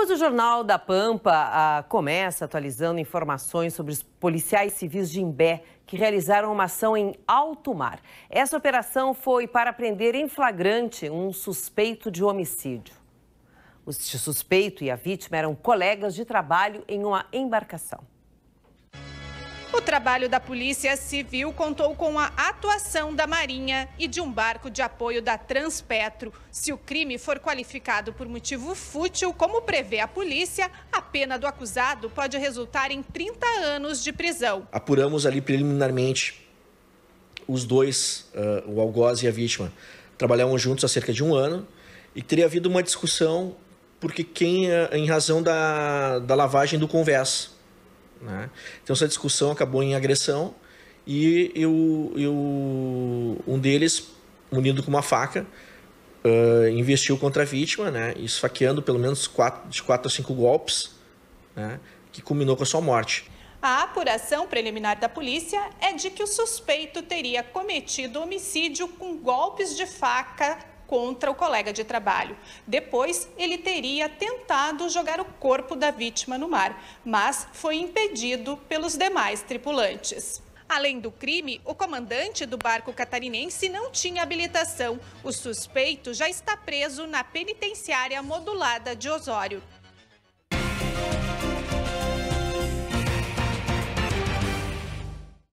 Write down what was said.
Pois o Jornal da Pampa ah, começa atualizando informações sobre os policiais civis de Imbé que realizaram uma ação em alto mar. Essa operação foi para prender em flagrante um suspeito de homicídio. O suspeito e a vítima eram colegas de trabalho em uma embarcação. O trabalho da Polícia Civil contou com a atuação da Marinha e de um barco de apoio da Transpetro. Se o crime for qualificado por motivo fútil, como prevê a polícia, a pena do acusado pode resultar em 30 anos de prisão. Apuramos ali preliminarmente os dois, uh, o algoz e a vítima, trabalhavam juntos há cerca de um ano e teria havido uma discussão porque quem, eh, em razão da, da lavagem do convés né? Então essa discussão acabou em agressão e eu, eu, um deles, munido com uma faca, uh, investiu contra a vítima, né? esfaqueando pelo menos quatro, de quatro a cinco golpes, né? que culminou com a sua morte. A apuração preliminar da polícia é de que o suspeito teria cometido homicídio com golpes de faca contra o colega de trabalho. Depois, ele teria tentado jogar o corpo da vítima no mar, mas foi impedido pelos demais tripulantes. Além do crime, o comandante do barco catarinense não tinha habilitação. O suspeito já está preso na penitenciária modulada de Osório.